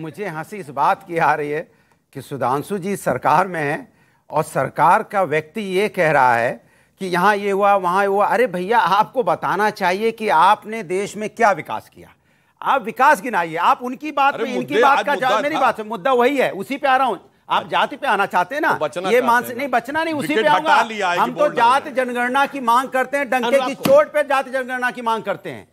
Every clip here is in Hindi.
मुझे हंसी इस बात की आ रही है कि सुधांशु जी सरकार में है और सरकार का व्यक्ति ये कह रहा है कि यहाँ ये हुआ वहाँ हुआ अरे भैया आपको बताना चाहिए कि आपने देश में क्या विकास किया आप विकास गिनाइए आप उनकी बात में इनकी बात का जवाब मेरी बात मुद्दा वही है उसी पे आ रहा हूँ आप जाति पे आना चाहते हैं ना तो बचना ये से नहीं बचना नहीं उसी पे आऊंगा हम तो जाति जनगणना की मांग करते हैं डंके की चोट पे जाति जनगणना की मांग करते हैं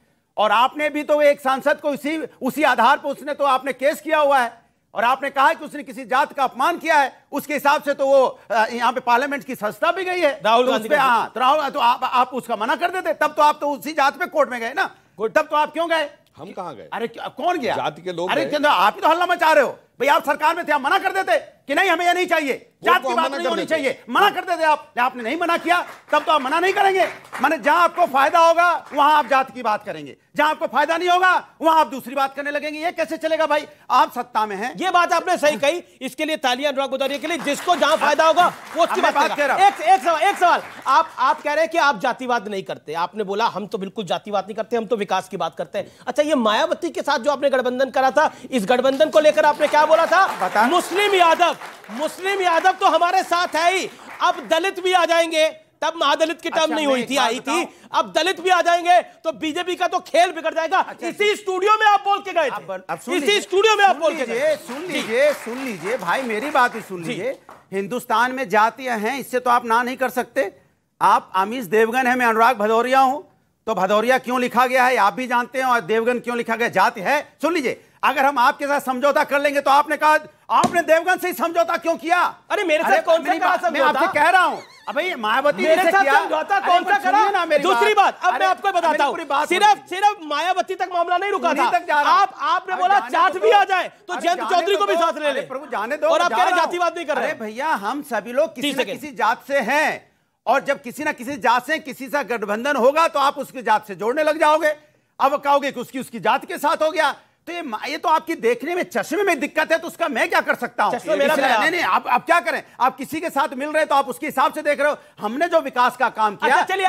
और आपने भी तो एक सांसद को उसी उसी आधार पर उसने तो आपने केस किया हुआ है और आपने कहा कि उसने किसी जात का अपमान किया है उसके हिसाब से तो वो यहाँ पे पार्लियामेंट की संस्था भी गई है राहुल तो हाँ तो राहुल तो आप, आप उसका मना कर देते तब तो आप तो उसी जात पे कोर्ट में गए ना तब तो आप क्यों गए हम कहा गए अरे कौन गया जाति के लोग अरे आप ही तो हल्ला मचा रहे हो भाई आप सरकार में थे आप मना कर देते कि नहीं हमें ये नहीं चाहिए जात की बात नहीं होनी चाहिए मना हाँ। कर देते आप आपने नहीं मना किया तब तो आप मना नहीं करेंगे मैंने जहां आपको फायदा होगा वहां आप जात की बात करेंगे जहां आपको फायदा नहीं होगा वहां आप दूसरी बात करने लगेंगे ये कैसे चलेगा भाई आप सत्ता में हैं ये बात आपने सही कही इसके लिए तालियां अनुराग गोदारिया के लिए जिसको जहां फायदा होगा वो उसकी बात, बात कह रहा एक एक सवाल एक सवाल आप आप कह रहे हैं कि आप जातिवाद नहीं करते आपने बोला हम तो बिल्कुल जातिवाद नहीं करते हम तो विकास की बात करते हैं अच्छा ये मायावती के साथ जो आपने गठबंधन करा था इस गठबंधन को लेकर आपने क्या बोला था मुस्लिम यादव मुस्लिम यादव तो हमारे साथ है ही अब दलित भी आ जाएंगे तब महादलित की टर्म अच्छा, नहीं हुई थी आई थी अब दलित भी आ जाएंगे तो बीजेपी का तो खेल बिगड़ जाएगा अच्छा, इसी स्टूडियो में आप बोल के गए थे इसी स्टूडियो में आप बोल के गए सुन लीजिए सुन लीजिए भाई मेरी बात ही सुन लीजिए हिंदुस्तान में जातियां हैं इससे तो आप ना नहीं कर सकते आप अमीश देवगन है मैं अनुराग भदौरिया हूं तो भदौरिया क्यों लिखा गया है आप भी जानते हैं और देवगन क्यों लिखा गया जाति है सुन लीजिए अगर हम आपके साथ समझौता कर लेंगे तो आपने कहा आपने देवगन से ही समझौता क्यों किया अरे मेरे साथ कौन सा करा मैं आपसे कह रहा हूं भाई मायावती मेरे साथ समझौता कौन सा करा ना मेरी दूसरी बात अब मैं आपको बताता हूँ सिर्फ सिर्फ मायावती तक मामला नहीं रुका था आप आपने बोला चाट भी आ जाए तो जयंत चौधरी को भी साथ ले ले प्रभु जाने दो और आप कह रहे जातिवाद नहीं कर रहे भैया हम सभी लोग किसी से किसी जात से हैं और जब किसी ना किसी जात से किसी का गठबंधन होगा तो आप उसकी जात से जोड़ने लग जाओगे अब कहोगे कि उसकी उसकी जात के साथ हो गया तो ये, ये तो आपकी देखने में चश्मे में दिक्कत है तो उसका मैं क्या कर सकता हूं नहीं नहीं आप आप क्या करें आप किसी के साथ मिल रहे तो आप उसके हिसाब से देख रहे हो हमने जो विकास का काम किया अच्छा, चलिए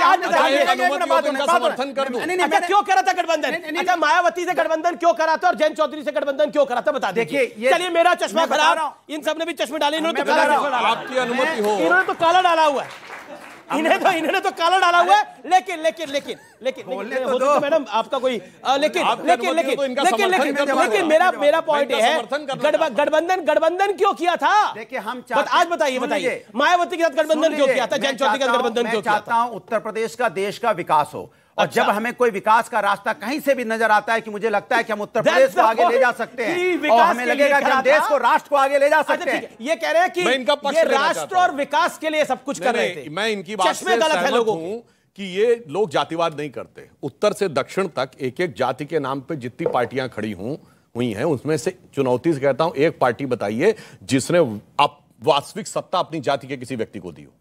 अच्छा, क्यों करा था गठबंधन अच्छा, मायावती से गठबंधन क्यों करा था और जैन चौधरी से गठबंधन क्यों करा था बता देखिए चलिए मेरा चश्मा खराब इन सबने भी चश्मे डाले तो इन्होंने तो काला डाला हुआ है इन्हें तो इन्होंने तो काला डाला हुआ है लेकिन लेकिन लेकिन लेकिन तो तो मैडम आपका कोई तो लेकिन लेकिन लेकिन लेकिन लेकिन लेकिन मेरा मेरा पॉइंट है गठबंधन गठबंधन क्यों किया था देखिए हम आज बताइए बताइए मायावती के साथ गठबंधन क्यों किया था जन चौधरी के गठबंधन क्यों चाहता हूँ उत्तर प्रदेश का देश का विकास हो और जब अच्छा। हमें कोई विकास का रास्ता कहीं से भी नजर आता है कि मुझे लगता है कि हम उत्तर प्रदेश को आगे ले जा सकते हैं और हमें लगेगा कि हम देश को राष्ट्र को आगे ले जा अच्छा, सकते हैं ये कह रहे हैं कि ये राष्ट्र और विकास के लिए सब कुछ कर रहे थे मैं इनकी बात से गलत है लोगों कि ये लोग जातिवाद नहीं करते उत्तर से दक्षिण तक एक एक जाति के नाम पे जितनी पार्टियां खड़ी हूं हुई हैं उसमें से चुनौती से कहता हूं एक पार्टी बताइए जिसने आप वास्तविक सत्ता अपनी जाति के किसी व्यक्ति को दी हो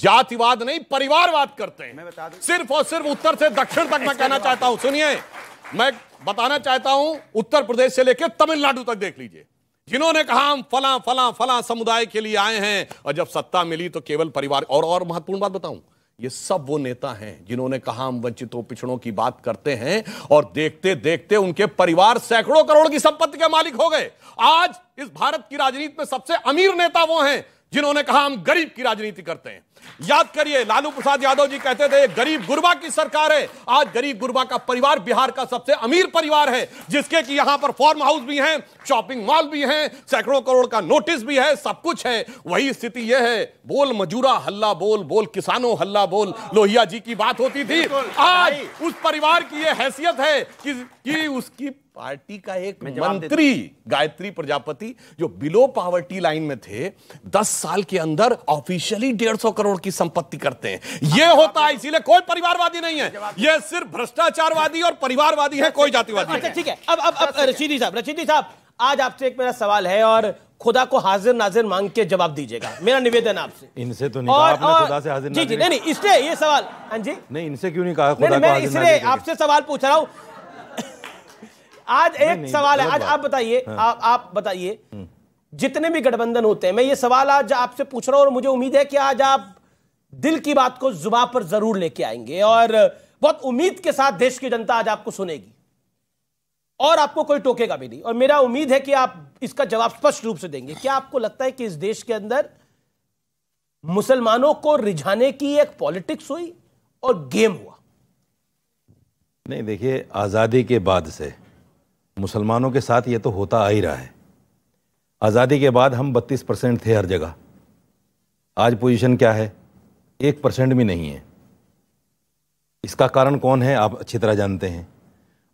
जातिवाद नहीं परिवारवाद करते हैं मैं बता दूं सिर्फ और सिर्फ उत्तर से दक्षिण तक मैं कहना चाहता हूं सुनिए मैं बताना चाहता हूं उत्तर प्रदेश से लेकर तमिलनाडु तक देख लीजिए जिन्होंने कहा हम फला फला फला समुदाय के लिए आए हैं और जब सत्ता मिली तो केवल परिवार और और महत्वपूर्ण बात बताऊं ये सब वो नेता हैं जिन्होंने कहा हम वंचितों पिछड़ों की बात करते हैं और देखते देखते उनके परिवार सैकड़ों करोड़ की संपत्ति के मालिक हो गए आज इस भारत की राजनीति में सबसे अमीर नेता वो हैं जिन्होंने कहा हम गरीब की राजनीति करते हैं याद करिए लालू प्रसाद यादव जी कहते थे गरीब गुरबा की सरकार है आज गरीब गुरबा का परिवार बिहार का सबसे अमीर परिवार है जिसके कि यहां पर फॉर्म हाउस भी हैं शॉपिंग मॉल भी हैं सैकड़ों करोड़ का नोटिस भी है सब कुछ है वही स्थिति यह है बोल मजूरा हल्ला बोल बोल किसानों हल्ला बोल लोहिया जी की बात होती थी आज उस परिवार की यह हैसियत है कि, कि उसकी पार्टी का एक मंत्री गायत्री प्रजापति जो बिलो पावर्टी लाइन में थे दस साल के अंदर ऑफिशियली डेढ़ सौ करोड़ की संपत्ति करते हैं यह होता है इसीलिए कोई परिवारवादी नहीं है यह सिर्फ भ्रष्टाचारवादी और परिवारवादी है कोई जातिवादी अच्छा, ठीक है अब अब अब रशीदी साहब रशीदी साहब आज आपसे एक मेरा सवाल है और खुदा को हाजिर नाजिर मांग के जवाब दीजिएगा मेरा निवेदन आपसे इनसे तो नहीं और, आपने और, खुदा से हाजिर जी जी नहीं नहीं इसलिए ये सवाल हाँ जी नहीं इनसे क्यों नहीं कहा खुदा नहीं, को इसलिए आपसे सवाल पूछ रहा हूँ आज एक सवाल है आज आप बताइए हाँ। आप आप बताइए जितने भी गठबंधन होते हैं मैं ये सवाल आज आपसे पूछ रहा हूं और मुझे उम्मीद है कि आज आप दिल की बात को जुबा पर जरूर लेके आएंगे और बहुत उम्मीद के साथ देश की जनता आज आपको सुनेगी और आपको कोई टोकेगा भी नहीं और मेरा उम्मीद है कि आप इसका जवाब स्पष्ट रूप से देंगे क्या आपको लगता है कि इस देश के अंदर मुसलमानों को रिझाने की एक पॉलिटिक्स हुई और गेम हुआ नहीं देखिए आज़ादी के बाद से मुसलमानों के साथ ये तो होता आ ही रहा है आज़ादी के बाद हम 32 परसेंट थे हर जगह आज पोजीशन क्या है एक परसेंट भी नहीं है इसका कारण कौन है आप अच्छी तरह जानते हैं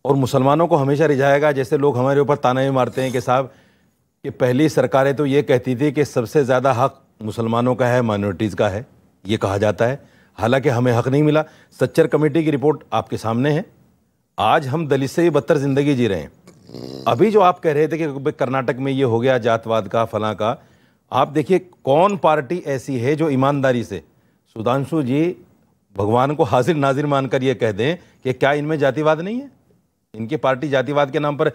और मुसलमानों को हमेशा रिझाएगा जैसे लोग हमारे ऊपर ताना भी मारते हैं कि साहब कि पहली सरकारें तो ये कहती थी कि सबसे ज़्यादा हक मुसलमानों का है माइनॉरिटीज़ का है ये कहा जाता है हालांकि हमें हक नहीं मिला सच्चर कमेटी की रिपोर्ट आपके सामने है आज हम दलित से ही बदतर ज़िंदगी जी रहे हैं अभी जो आप कह रहे थे कि कर्नाटक में ये हो गया जातवाद का फला का आप देखिए कौन पार्टी ऐसी है जो ईमानदारी से सुधांशु जी भगवान को हाजिर नाजिर मानकर ये कह दें कि क्या इनमें जातिवाद नहीं है इनकी पार्टी जातिवाद के नाम पर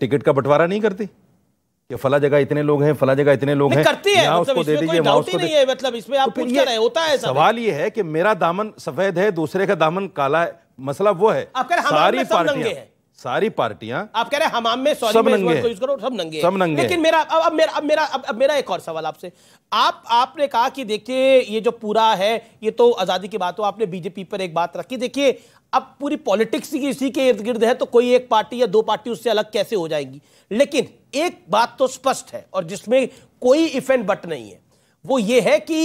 टिकट का बंटवारा नहीं करती कि फला जगह इतने लोग हैं फला जगह इतने लोग हैं करती है मतलब उसको दे दीजिए नहीं है मतलब इसमें आप तो पूछ रहे होता है सवाल ये है कि मेरा दामन सफेद है दूसरे का दामन काला है मसला वो है सारी पार्टियां सारी पार्टियां आप कह रहे हैं हमाम में सॉरी सब नंगे तो यूज करो सब नंगे सब नंगे लेकिन मेरा अब अब मेरा अब मेरा अब, अब मेरा एक और सवाल आपसे आप आपने कहा कि देखिए ये जो पूरा है ये तो आजादी की बात हो आपने बीजेपी पर एक बात रखी देखिए अब पूरी पॉलिटिक्स की इसी के इर्द गिर्द है तो कोई एक पार्टी या दो पार्टी उससे अलग कैसे हो जाएगी लेकिन एक बात तो स्पष्ट है और जिसमें कोई इफेंट बट नहीं है वो ये है कि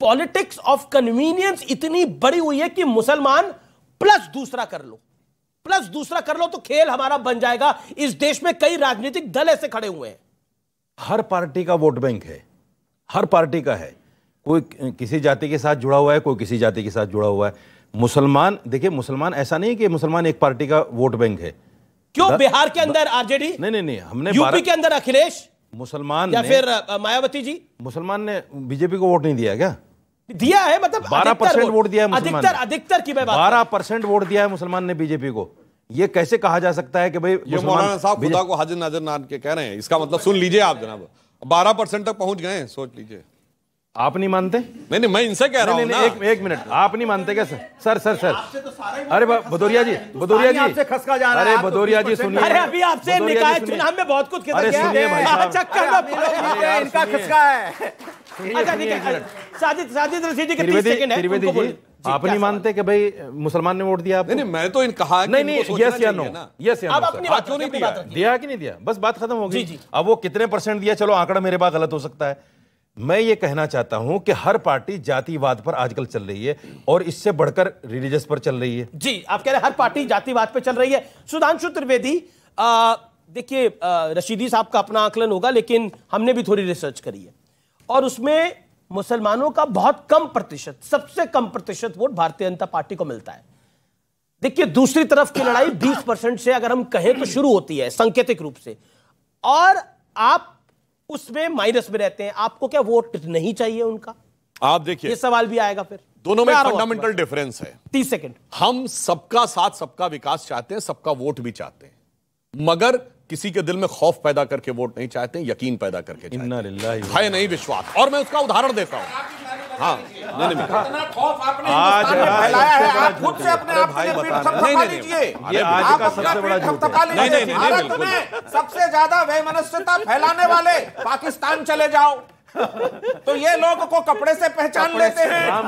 पॉलिटिक्स ऑफ कन्वीनियंस इतनी बड़ी हुई है कि मुसलमान प्लस दूसरा कर लो प्लस दूसरा कर लो तो खेल हमारा बन जाएगा इस देश में कई राजनीतिक दल ऐसे खड़े हुए हैं हर पार्टी का वोट बैंक है हर पार्टी का है कोई किसी जाति के साथ जुड़ा हुआ है कोई किसी जाति के साथ जुड़ा हुआ है मुसलमान देखिए मुसलमान ऐसा नहीं कि मुसलमान एक पार्टी का वोट बैंक है क्यों बिहार के अंदर आरजेडी नहीं नहीं नहीं हमने यूपी के अंदर अखिलेश मुसलमान या फिर मायावती जी मुसलमान ने बीजेपी को वोट नहीं दिया क्या दिया है मतलब बारह परसेंट वोट दिया है अधिकतर अधिकतर की बारह परसेंट वोट दिया है मुसलमान ने बीजेपी को ये कैसे कहा जा सकता है कि भाई ये मौलाना साहब खुदा को हाजिर नजर नान के कह रहे हैं इसका मतलब सुन लीजिए आप जनाब बारह परसेंट तक पहुंच गए सोच लीजिए आप नहीं मानते नहीं नहीं मैं इनसे कह रहा हूँ एक, एक मिनट आप नहीं मानते क्या सर सर सर सर तो अरे तो भदौरिया जी भदौरिया जी खसका जा रहा है अरे भदौरिया जी सुनिए अरे अभी आपसे निकाय चुनाव में बहुत कुछ अरे सुनिए भाई अच्छा, चक्कर इनका खसका है अच्छा, जी आप नहीं मानते कि भाई मुसलमान ने वोट दिया नहीं मैं तो इन कहा नहीं नहीं यस या नो यस या नो बात क्यों नहीं दिया दिया कि नहीं दिया बस बात खत्म हो गई अब वो कितने परसेंट दिया चलो आंकड़ा मेरे पास गलत हो सकता है मैं ये कहना चाहता हूं कि हर पार्टी जातिवाद पर आजकल चल रही है और इससे बढ़कर रिलीजियस पर चल रही है जी आप कह रहे हैं हर पार्टी जातिवाद पर चल रही है सुधांशु त्रिवेदी देखिए रशीदी साहब का अपना आकलन होगा लेकिन हमने भी थोड़ी रिसर्च करी है और उसमें मुसलमानों का बहुत कम प्रतिशत सबसे कम प्रतिशत वोट भारतीय जनता पार्टी को मिलता है देखिए दूसरी तरफ की लड़ाई 20 परसेंट से अगर हम कहें तो शुरू होती है संकेतिक रूप से और आप उसमें माइनस में रहते हैं आपको क्या वोट नहीं चाहिए उनका आप देखिए ये सवाल भी आएगा फिर दोनों में फंडामेंटल डिफरेंस है तीस सेकंड हम सबका साथ सबका विकास चाहते हैं सबका वोट भी चाहते हैं मगर किसी के दिल में खौफ पैदा करके वोट नहीं चाहते यकीन पैदा करके चाहते नहीं विश्वास और मैं उसका उदाहरण देता हूं हाँ नहीं नहीं आज आप खुद अपने भाई का सबसे बड़ा झूठ नहीं नहीं सबसे ज्यादा वह मनस्यता फैलाने वाले पाकिस्तान चले जाओ तो ये लोग को कपड़े से पहचान लेते हैं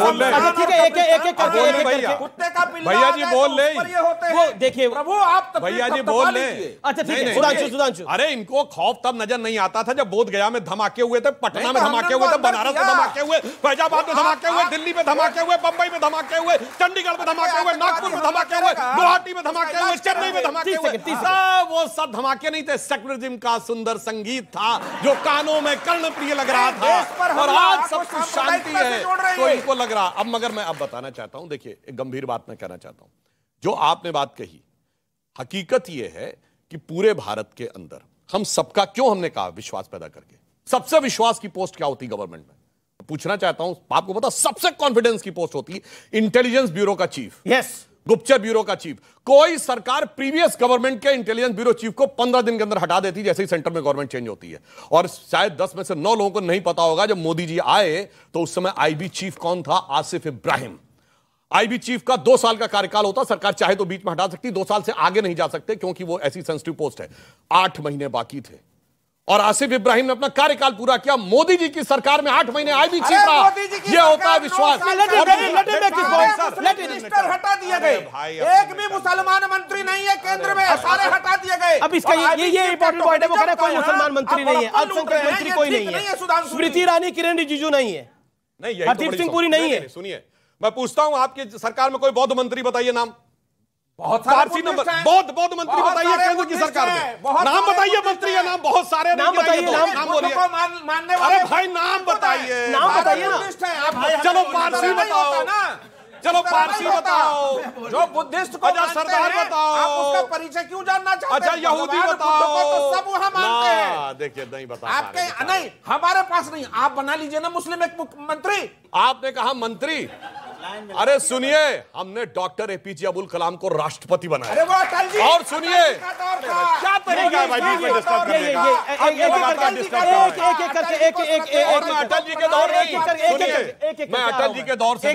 बोल ठीक है एक एक एक करके एक एक कुत्ते का पिल्ला भैया जी बोल ले ये होते हैं देखिए प्रभु आप तो भैया जी तो बोल ले अच्छा ठीक है सुधांशु सुधांशु अरे इनको खौफ तब नजर नहीं आता था जब बोध गया में धमाके हुए थे पटना में धमाके हुए थे बनारस में धमाके हुए फैजाबाद में धमाके हुए दिल्ली में धमाके हुए बंबई में धमाके हुए चंडीगढ़ में धमाके हुए नागपुर में धमाके हुए गुवाहाटी में धमाके हुए चेन्नई में धमाके हुए हाँ, वो सब धमाके नहीं थे सेक्युलरिज्म का सुंदर संगीत था जो कानों में कर्ण अप्रिय लग रहा था और आज सब कुछ शांति है तो इनको लग रहा अब मगर मैं अब बताना चाहता हूं देखिए एक गंभीर बात मैं कहना चाहता हूं जो आपने बात कही हकीकत यह है कि पूरे भारत के अंदर हम सबका क्यों हमने कहा विश्वास पैदा करके सबसे विश्वास की पोस्ट क्या होती गवर्नमेंट में पूछना चाहता हूं आपको पता सबसे कॉन्फिडेंस की पोस्ट होती है इंटेलिजेंस ब्यूरो का चीफ यस yes. गुप्तचर ब्यूरो का चीफ कोई सरकार प्रीवियस गवर्नमेंट के इंटेलिजेंस ब्यूरो चीफ को पंद्रह दिन के अंदर हटा देती जैसे ही सेंटर में गवर्नमेंट चेंज होती है और शायद दस में से नौ लोगों को नहीं पता होगा जब मोदी जी आए तो उस समय आईबी चीफ कौन था आसिफ इब्राहिम आईबी चीफ का दो साल का कार्यकाल होता सरकार चाहे तो बीच में हटा सकती दो साल से आगे नहीं जा सकते क्योंकि वो ऐसी सेंसिटिव पोस्ट है आठ महीने बाकी थे और आसिफ इब्राहिम ने अपना कार्यकाल पूरा किया मोदी जी की सरकार में आठ महीने आए भी चीफ रहा यह होता है विश्वास हटा दिए गए एक भी मुसलमान मंत्री नहीं है केंद्र में सारे हटा दिए गए अब इसका ये ये इंपॉर्टेंट पॉइंट है वो कह कोई मुसलमान मंत्री नहीं है अल्पसंख्यक मंत्री कोई नहीं है स्मृति ईरानी किरण रिजिजू नहीं है नहीं तो हरदीप सिंह पूरी नहीं है सुनिए मैं पूछता हूं आपकी सरकार में कोई बौद्ध मंत्री बताइए नाम बहुत सारे नंबर बहुत बहुत मंत्री बताइए केंद्र की सरकार में नाम बताइए मंत्री का नाम बहुत सारे नाम बताइए नाम नाम बोलिए मानने वाले भाई नाम बताइए नाम बताइए ना चलो पारसी बताओ चलो पारसी बताओ जो बुद्धिस्ट को अच्छा सरदार बताओ आप उसका परिचय क्यों जानना चाहते अच्छा यहूदी बताओ तो सब वहां मानते हैं देखिए नहीं बता आपके नहीं हमारे पास नहीं आप बना लीजिए ना मुस्लिम एक मंत्री आपने कहा मंत्री अरे सुनिए हमने डॉक्टर एपीजे अबुल कलाम को राष्ट्रपति बनाया और सुनिए क्या तरीका अटल जी के दौर मैं अटल जी के दौर से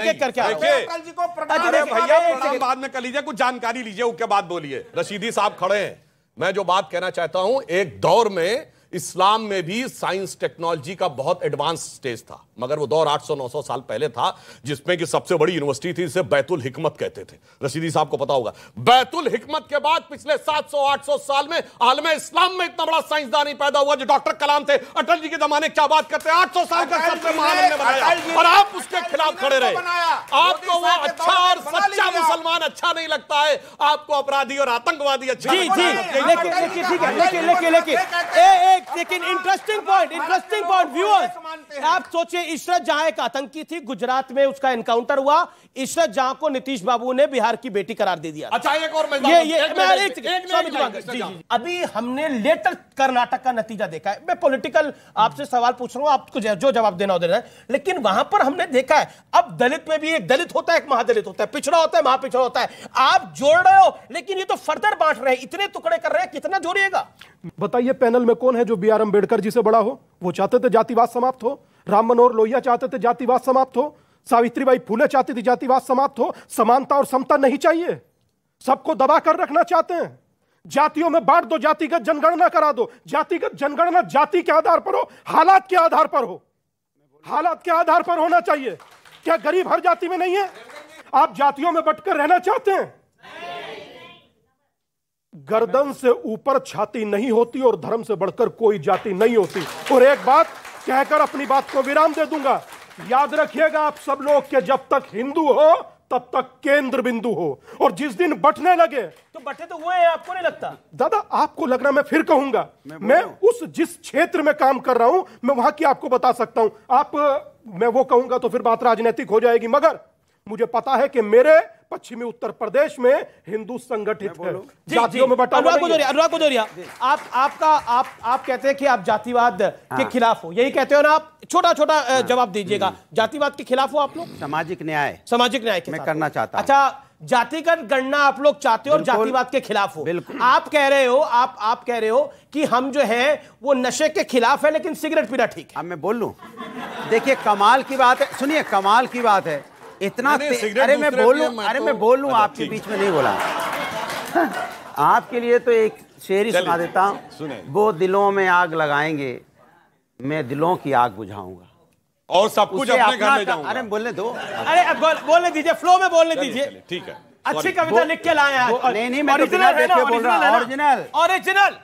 भैया बाद में कर लीजिए कुछ जानकारी लीजिए उसके बाद बोलिए रशीदी साहब खड़े हैं मैं जो बात कहना चाहता हूँ एक दौर में इस्लाम में भी साइंस टेक्नोलॉजी का बहुत एडवांस स्टेज था मगर वो दौर 800-900 साल पहले था जिसमें कि सबसे बड़ी यूनिवर्सिटी थी जिसे बैतुल हिकमत कहते थे रशीदी साहब को पता होगा बैतुल हिकमत के बाद पिछले 700-800 साल में आलम इस्लाम में इतना बड़ा साइंसदान ही पैदा हुआ जो डॉक्टर कलाम थे अटल जी के जमाने क्या बात करते हैं 800 साल का सबसे महान और आप उसके खिलाफ खड़े तो रहे आपको वो अच्छा और सच्चा मुसलमान अच्छा नहीं लगता है आपको अपराधी और आतंकवादी अच्छा लेकिन लेकिन लेकिन एक लेकिन interesting point interesting point viewers आप सोचिए इशरत जहां एक आतंकी थी गुजरात में उसका एनकाउंटर हुआ इशरत जहां को नीतीश बाबू ने बिहार की बेटी करार दे दिया अभी हमने लेटर कर्नाटक का नतीजा देखा है मैं पोलिटिकल आपसे सवाल पूछ रहा हूं आपको जो जवाब देना देना है लेकिन वहां पर हमने देखा है अब दलित में भी एक दलित होता है एक महादलित होता है पिछड़ा होता है महापिछड़ा होता है आप जोड़ रहे हो लेकिन ये तो फर्दर बांट रहे हैं इतने टुकड़े कर रहे हैं कितना जोड़िएगा बताइए पैनल में कौन है जो जो बी आर अम्बेडकर जी से बड़ा हो वो चाहते थे जातिवाद समाप्त हो राम मनोहर लोहिया चाहते थे जातिवाद समाप्त हो सावित्रीबाई फूले चाहती थी जातिवाद समाप्त हो समानता और समता नहीं चाहिए सबको दबा कर रखना चाहते हैं जातियों में बांट दो जातिगत जनगणना करा दो जातिगत जनगणना जाति के आधार पर हो हालात के आधार पर हो हालात के आधार पर होना चाहिए क्या गरीब हर जाति में नहीं है आप जातियों में बटकर रहना चाहते हैं गर्दन से ऊपर छाती नहीं होती और धर्म से बढ़कर कोई जाति नहीं होती और एक बात कहकर अपनी बात को विराम दे दूंगा याद रखिएगा आप सब लोग के जब तक हिंदू हो तब तक केंद्र बिंदु हो और जिस दिन बटने लगे तो बटे तो हुए हैं आपको नहीं लगता दादा आपको लग रहा मैं फिर कहूंगा मैं, मैं उस जिस क्षेत्र में काम कर रहा हूं मैं वहां की आपको बता सकता हूं आप मैं वो कहूंगा तो फिर बात राजनीतिक हो जाएगी मगर मुझे पता है कि मेरे पश्चिमी उत्तर प्रदेश में हिंदू संगठित है जातियों में बटा हुआ गुजरिया अनुराग गुजरिया आप आपका आप आप कहते हैं कि आप जातिवाद के हाँ। खिलाफ हो यही कहते हो ना आप छोटा छोटा हाँ। जवाब दीजिएगा जातिवाद के खिलाफ हो आप लोग सामाजिक न्याय सामाजिक न्याय मैं करना चाहता अच्छा जातिगत गणना आप लोग चाहते हो और जातिवाद के खिलाफ हो आप कह रहे हो आप आप कह रहे हो कि हम जो है वो नशे के खिलाफ है लेकिन सिगरेट पीना ठीक है अब मैं बोल लू देखिए कमाल की बात है सुनिए कमाल की बात है इतना अरे मैं बोलूं अरे तो मैं बोलूं तो आपके बीच में नहीं बोला हाँ, आपके लिए तो एक शेर ही सुना देता हूँ वो दिलों में आग लगाएंगे मैं दिलों की आग बुझाऊंगा और सब कुछ अपने घर में जाऊंगा अरे बोलने दो अरे बोल, बोलने दीजिए फ्लो में बोलने दीजिए ठीक है अच्छी कविता लिख के लाए नहीं नहीं मैं ओरिजिनल देख ओरिजिनल ओरिजिनल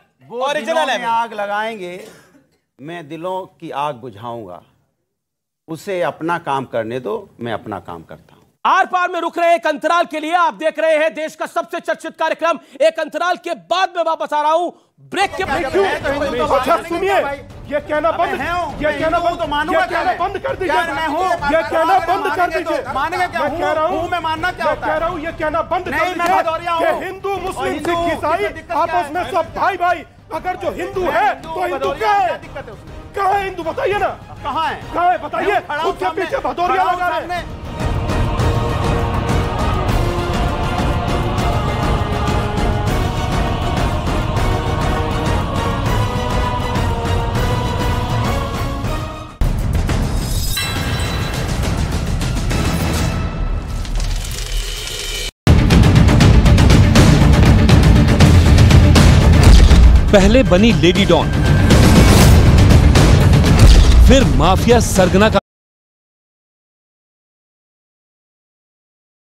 ओरिजिनल है आग लगाएंगे मैं दिलों की आग बुझाऊंगा उसे अपना काम करने दो मैं अपना काम करता हूं आर पार में रुक रहे एक अंतराल के लिए आप देख रहे हैं देश का सबसे चर्चित कार्यक्रम एक अंतराल के बाद में वापस आ रहा हूं ब्रेक के बाद तो अच्छा सुनिए ये कहना बंद ये कहना बंद तो मानूंगा कहना बंद कर दीजिए मैं हूं ये कहना बंद कर दीजिए मानेंगे क्या मैं कह रहा हूं मैं मानना क्या होता है कह रहा हूं ये कहना बंद कर दीजिए कि हिंदू मुस्लिम सिख ईसाई आपस में सब भाई भाई अगर जो हिंदू है तो हिंदू क्या है कहा है हिंदू बताइए ना कहा है कहा है बताइए उसके पीछे भदौरिया लगा रहे हैं पहले बनी लेडी डॉन फिर माफिया सरगना का